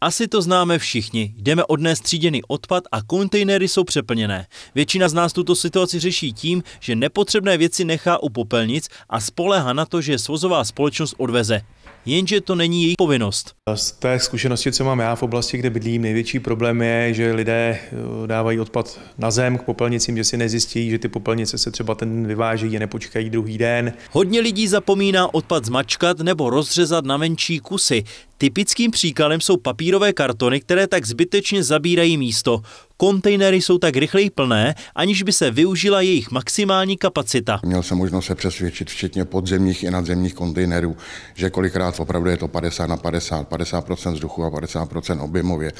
Asi to známe všichni. Jdeme odnést tříděný odpad a kontejnery jsou přeplněné. Většina z nás tuto situaci řeší tím, že nepotřebné věci nechá u popelnic a spolehá na to, že svozová společnost odveze. Jenže to není její povinnost. Z té zkušenosti, co mám já v oblasti, kde bydlím, největší problém je, že lidé eh, dávají odpad na zem k popelnicím, že si nezjistí, že ty popelnice se třeba ten vyváží a nepočkají druhý den. Hodně lidí zapomíná odpad zmačkat nebo rozřezat na menší kusy. Typickým příkladem jsou papírové kartony, které tak zbytečně zabírají místo. Kontejnery jsou tak rychleji plné, aniž by se využila jejich maximální kapacita. Měl jsem možnost se přesvědčit, včetně podzemních i nadzemních kontejnerů, že kolikrát opravdu je to 50 na 50, 50% vzduchu a 50% objemově.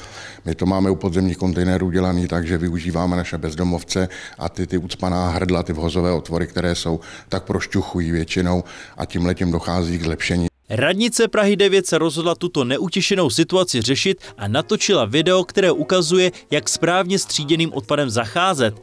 My to máme u podzemních kontejnerů dělaný tak, že využíváme naše bezdomovce a ty, ty ucpaná hrdla, ty vhozové otvory, které jsou, tak prošťuchují většinou a tím letím dochází k zlepšení Radnice Prahy 9 se rozhodla tuto neutěšenou situaci řešit a natočila video, které ukazuje, jak správně stříděným odpadem zacházet.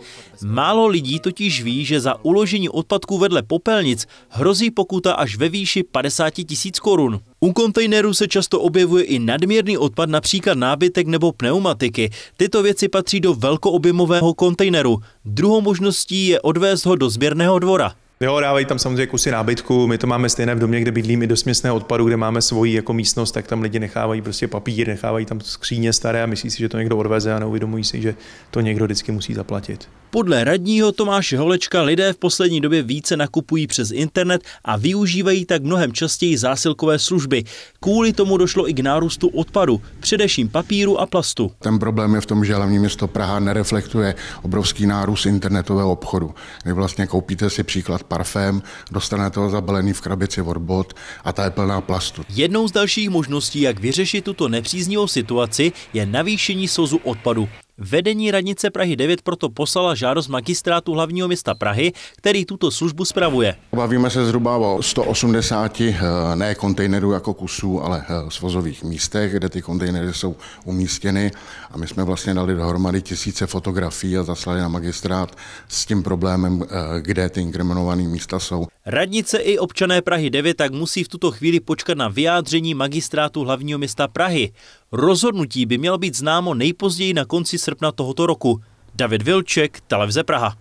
Málo lidí totiž ví, že za uložení odpadků vedle popelnic hrozí pokuta až ve výši 50 tisíc korun. U kontejnerů se často objevuje i nadměrný odpad, například nábytek nebo pneumatiky. Tyto věci patří do velkoobjemového kontejneru. Druhou možností je odvést ho do sběrného dvora. Jo, dávají tam samozřejmě kusy nábytku, my to máme stejné v domě, kde bydlím i do směsného odpadu, kde máme svoji jako místnost, tak tam lidi nechávají prostě papír, nechávají tam skříně staré a myslí si, že to někdo odveze a neuvědomují si, že to někdo vždycky musí zaplatit. Podle radního Tomáše Holečka lidé v poslední době více nakupují přes internet a využívají tak mnohem častěji zásilkové služby. Kvůli tomu došlo i k nárůstu odpadu, především papíru a plastu. Ten problém je v tom, že hlavní město Praha nereflektuje obrovský nárůst internetového obchodu. Vy vlastně koupíte si příklad parfém, dostanete ho zabalený v krabici Vorbot a ta je plná plastu. Jednou z dalších možností, jak vyřešit tuto nepříznivou situaci, je navýšení sozu odpadu. Vedení radnice Prahy 9 proto poslala žádost magistrátu hlavního města Prahy, který tuto službu spravuje. Bavíme se zhruba o 180 eh, ne kontejnerů jako kusů, ale eh, svozových místech, kde ty kontejnery jsou umístěny a my jsme vlastně dali dohromady tisíce fotografií a zaslali na magistrát s tím problémem, eh, kde ty inkriminované místa jsou. Radnice i občané Prahy 9 tak musí v tuto chvíli počkat na vyjádření magistrátu hlavního města Prahy. Rozhodnutí by mělo být známo nejpozději na konci srpna tohoto roku. David Vilček, Televize Praha.